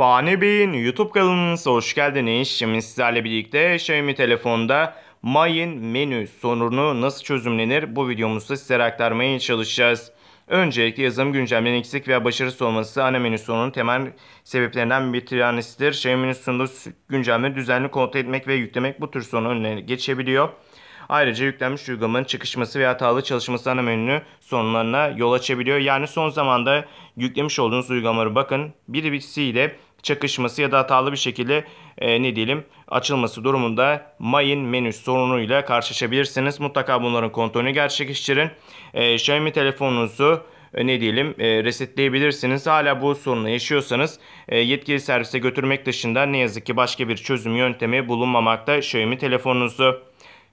Fani Bey'in YouTube kanalınıza hoş geldiniz. Şimdi sizlerle birlikte Xiaomi telefonda Mayin menü sorunu nasıl çözümlenir bu videomuzda sizlere aktarmaya çalışacağız. Öncelikle yazılım güncellemenin eksik veya başarısız olması ana menü sorunun temel sebeplerinden bir tanesidir. Xiaomi sunduğu güncelleme düzenli kontrol etmek ve yüklemek bu tür sorunun önüne geçebiliyor. Ayrıca yüklenmiş uygulamanın çıkışması veya hatalı çalışması ana menü sorunlarına yol açabiliyor. Yani son zamanda yüklemiş olduğunuz uygulamaları bakın birisiyle çakışması ya da hatalı bir şekilde e, ne diyelim açılması durumunda main menü sorunuyla karşılaşabilirsiniz. Mutlaka bunların kontrolünü gerçekleştirin. E, Xiaomi telefonunuzu e, ne diyelim e, resetleyebilirsiniz. Hala bu sorunu yaşıyorsanız e, yetkili servise götürmek dışında ne yazık ki başka bir çözüm yöntemi bulunmamakta Xiaomi telefonunuzu.